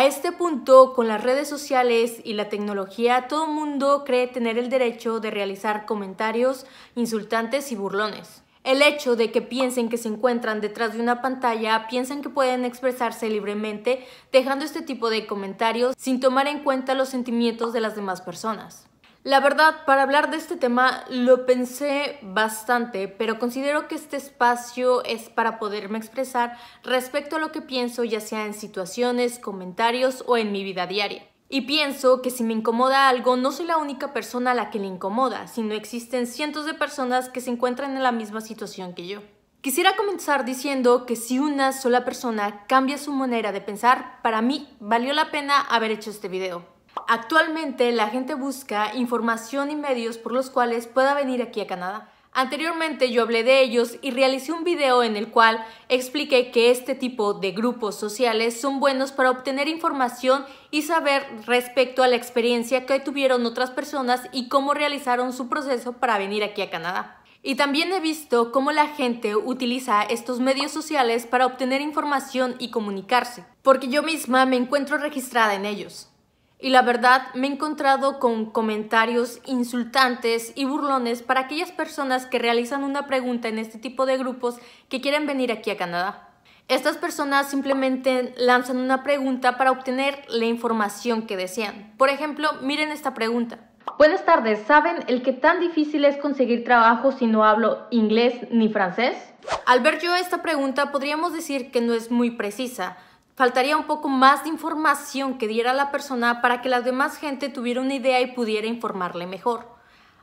A este punto, con las redes sociales y la tecnología, todo mundo cree tener el derecho de realizar comentarios insultantes y burlones. El hecho de que piensen que se encuentran detrás de una pantalla, piensan que pueden expresarse libremente dejando este tipo de comentarios sin tomar en cuenta los sentimientos de las demás personas. La verdad, para hablar de este tema lo pensé bastante, pero considero que este espacio es para poderme expresar respecto a lo que pienso, ya sea en situaciones, comentarios o en mi vida diaria. Y pienso que si me incomoda algo, no soy la única persona a la que le incomoda, sino existen cientos de personas que se encuentran en la misma situación que yo. Quisiera comenzar diciendo que si una sola persona cambia su manera de pensar, para mí valió la pena haber hecho este video. Actualmente la gente busca información y medios por los cuales pueda venir aquí a Canadá. Anteriormente yo hablé de ellos y realicé un video en el cual expliqué que este tipo de grupos sociales son buenos para obtener información y saber respecto a la experiencia que tuvieron otras personas y cómo realizaron su proceso para venir aquí a Canadá. Y también he visto cómo la gente utiliza estos medios sociales para obtener información y comunicarse, porque yo misma me encuentro registrada en ellos y la verdad me he encontrado con comentarios insultantes y burlones para aquellas personas que realizan una pregunta en este tipo de grupos que quieren venir aquí a Canadá. Estas personas simplemente lanzan una pregunta para obtener la información que desean. Por ejemplo, miren esta pregunta. Buenas tardes, ¿saben el que tan difícil es conseguir trabajo si no hablo inglés ni francés? Al ver yo esta pregunta podríamos decir que no es muy precisa, faltaría un poco más de información que diera la persona para que la demás gente tuviera una idea y pudiera informarle mejor.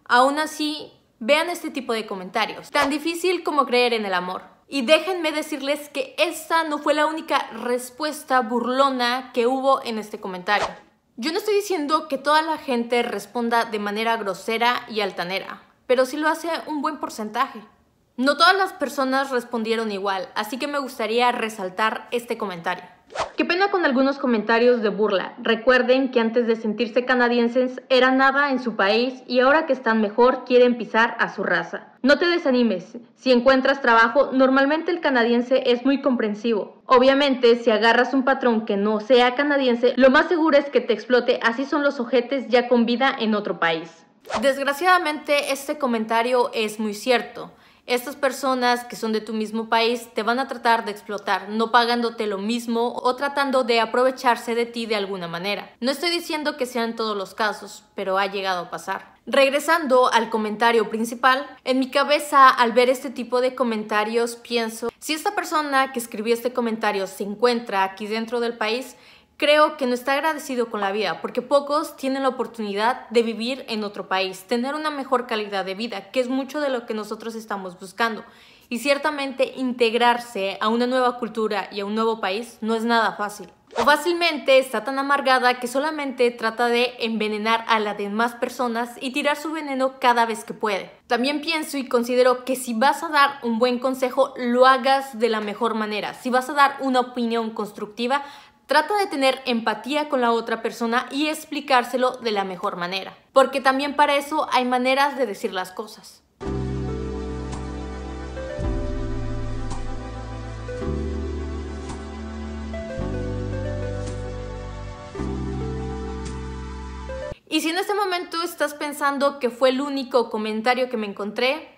Aún así, vean este tipo de comentarios, tan difícil como creer en el amor. Y déjenme decirles que esta no fue la única respuesta burlona que hubo en este comentario. Yo no estoy diciendo que toda la gente responda de manera grosera y altanera, pero sí lo hace un buen porcentaje. No todas las personas respondieron igual, así que me gustaría resaltar este comentario. Qué pena con algunos comentarios de burla. Recuerden que antes de sentirse canadienses eran nada en su país y ahora que están mejor quieren pisar a su raza. No te desanimes. Si encuentras trabajo, normalmente el canadiense es muy comprensivo. Obviamente, si agarras un patrón que no sea canadiense, lo más seguro es que te explote. Así son los ojetes ya con vida en otro país. Desgraciadamente, este comentario es muy cierto estas personas que son de tu mismo país te van a tratar de explotar, no pagándote lo mismo o tratando de aprovecharse de ti de alguna manera. No estoy diciendo que sean todos los casos, pero ha llegado a pasar. Regresando al comentario principal, en mi cabeza al ver este tipo de comentarios pienso, si esta persona que escribió este comentario se encuentra aquí dentro del país, Creo que no está agradecido con la vida porque pocos tienen la oportunidad de vivir en otro país, tener una mejor calidad de vida, que es mucho de lo que nosotros estamos buscando. Y ciertamente integrarse a una nueva cultura y a un nuevo país no es nada fácil. O fácilmente está tan amargada que solamente trata de envenenar a las demás personas y tirar su veneno cada vez que puede. También pienso y considero que si vas a dar un buen consejo, lo hagas de la mejor manera. Si vas a dar una opinión constructiva, Trata de tener empatía con la otra persona y explicárselo de la mejor manera, porque también para eso hay maneras de decir las cosas. Y si en este momento estás pensando que fue el único comentario que me encontré,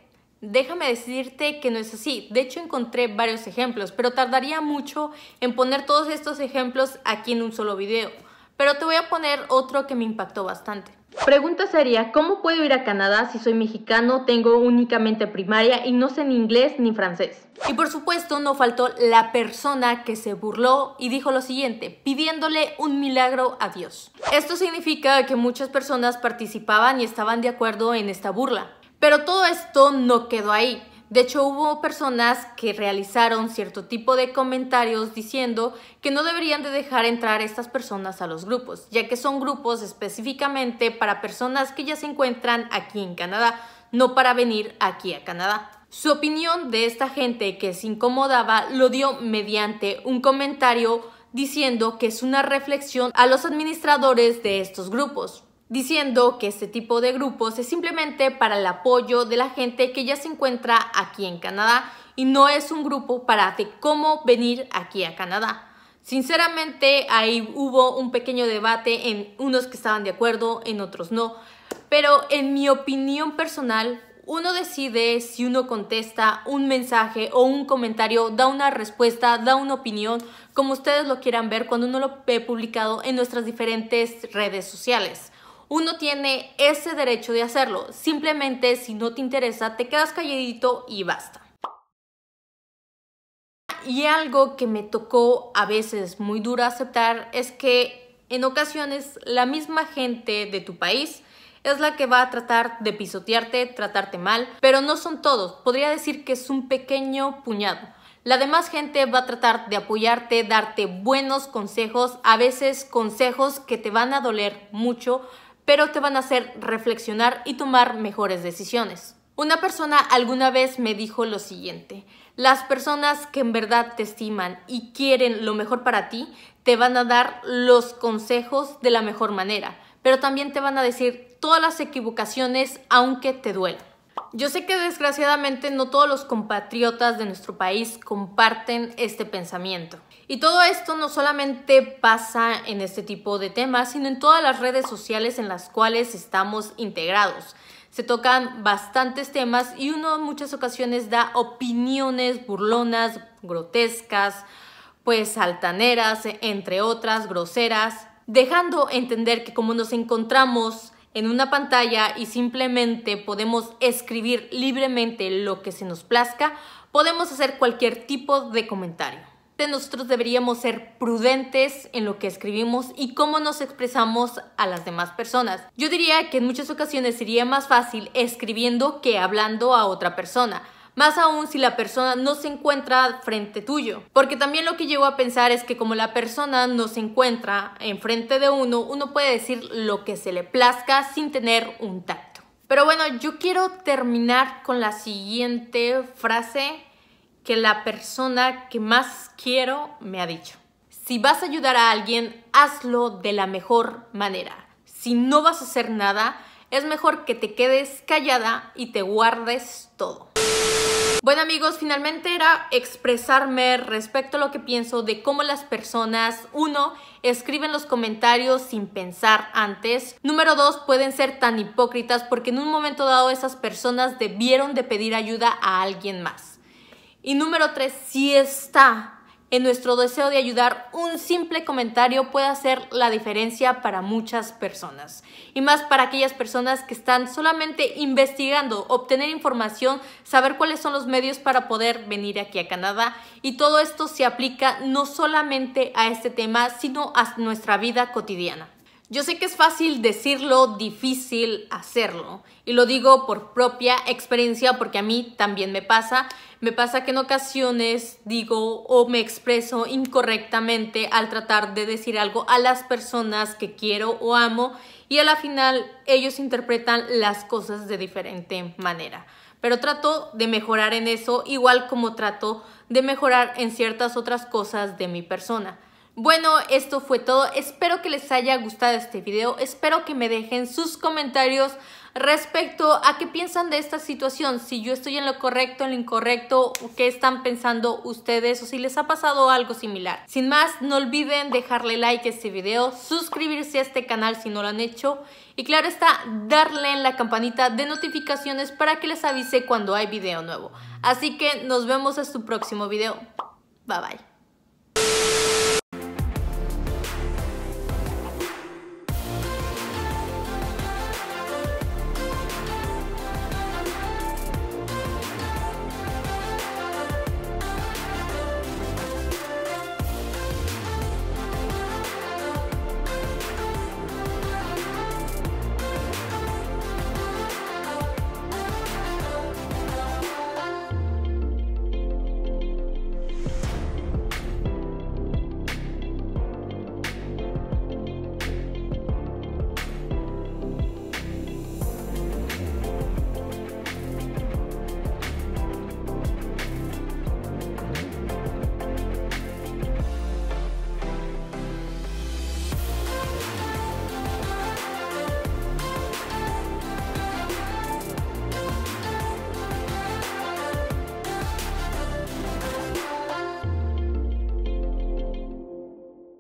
Déjame decirte que no es así. De hecho, encontré varios ejemplos, pero tardaría mucho en poner todos estos ejemplos aquí en un solo video. Pero te voy a poner otro que me impactó bastante. Pregunta sería, ¿cómo puedo ir a Canadá si soy mexicano, tengo únicamente primaria y no sé ni inglés ni francés? Y por supuesto no faltó la persona que se burló y dijo lo siguiente, pidiéndole un milagro a Dios. Esto significa que muchas personas participaban y estaban de acuerdo en esta burla. Pero todo esto no quedó ahí. De hecho, hubo personas que realizaron cierto tipo de comentarios diciendo que no deberían de dejar entrar estas personas a los grupos, ya que son grupos específicamente para personas que ya se encuentran aquí en Canadá, no para venir aquí a Canadá. Su opinión de esta gente que se incomodaba lo dio mediante un comentario diciendo que es una reflexión a los administradores de estos grupos, diciendo que este tipo de grupos es simplemente para el apoyo de la gente que ya se encuentra aquí en Canadá y no es un grupo para de cómo venir aquí a Canadá. Sinceramente, ahí hubo un pequeño debate en unos que estaban de acuerdo, en otros no. Pero en mi opinión personal, uno decide si uno contesta un mensaje o un comentario, da una respuesta, da una opinión, como ustedes lo quieran ver cuando uno lo ve publicado en nuestras diferentes redes sociales uno tiene ese derecho de hacerlo. Simplemente si no te interesa, te quedas calladito y basta. Y algo que me tocó a veces muy duro aceptar es que en ocasiones la misma gente de tu país es la que va a tratar de pisotearte, tratarte mal, pero no son todos, podría decir que es un pequeño puñado. La demás gente va a tratar de apoyarte, darte buenos consejos, a veces consejos que te van a doler mucho, pero te van a hacer reflexionar y tomar mejores decisiones. Una persona alguna vez me dijo lo siguiente, las personas que en verdad te estiman y quieren lo mejor para ti, te van a dar los consejos de la mejor manera, pero también te van a decir todas las equivocaciones aunque te duela. Yo sé que desgraciadamente no todos los compatriotas de nuestro país comparten este pensamiento. Y todo esto no solamente pasa en este tipo de temas, sino en todas las redes sociales en las cuales estamos integrados. Se tocan bastantes temas y uno en muchas ocasiones da opiniones burlonas, grotescas, pues altaneras, entre otras, groseras, dejando entender que como nos encontramos en una pantalla y simplemente podemos escribir libremente lo que se nos plazca, podemos hacer cualquier tipo de comentario. De Nosotros deberíamos ser prudentes en lo que escribimos y cómo nos expresamos a las demás personas. Yo diría que en muchas ocasiones sería más fácil escribiendo que hablando a otra persona más aún si la persona no se encuentra frente tuyo. Porque también lo que llego a pensar es que como la persona no se encuentra enfrente de uno, uno puede decir lo que se le plazca sin tener un tacto. Pero bueno, yo quiero terminar con la siguiente frase que la persona que más quiero me ha dicho. Si vas a ayudar a alguien, hazlo de la mejor manera. Si no vas a hacer nada, es mejor que te quedes callada y te guardes todo. Bueno amigos, finalmente era expresarme respecto a lo que pienso de cómo las personas, uno, escriben los comentarios sin pensar antes. Número dos, pueden ser tan hipócritas porque en un momento dado esas personas debieron de pedir ayuda a alguien más. Y número tres, si está en nuestro deseo de ayudar, un simple comentario puede hacer la diferencia para muchas personas. Y más para aquellas personas que están solamente investigando, obtener información, saber cuáles son los medios para poder venir aquí a Canadá. Y todo esto se aplica no solamente a este tema, sino a nuestra vida cotidiana. Yo sé que es fácil decirlo, difícil hacerlo. Y lo digo por propia experiencia porque a mí también me pasa. Me pasa que en ocasiones digo o me expreso incorrectamente al tratar de decir algo a las personas que quiero o amo y a la final ellos interpretan las cosas de diferente manera. Pero trato de mejorar en eso igual como trato de mejorar en ciertas otras cosas de mi persona. Bueno, esto fue todo. Espero que les haya gustado este video. Espero que me dejen sus comentarios respecto a qué piensan de esta situación. Si yo estoy en lo correcto, en lo incorrecto, o qué están pensando ustedes o si les ha pasado algo similar. Sin más, no olviden dejarle like a este video, suscribirse a este canal si no lo han hecho y claro está, darle en la campanita de notificaciones para que les avise cuando hay video nuevo. Así que nos vemos en su próximo video. Bye bye.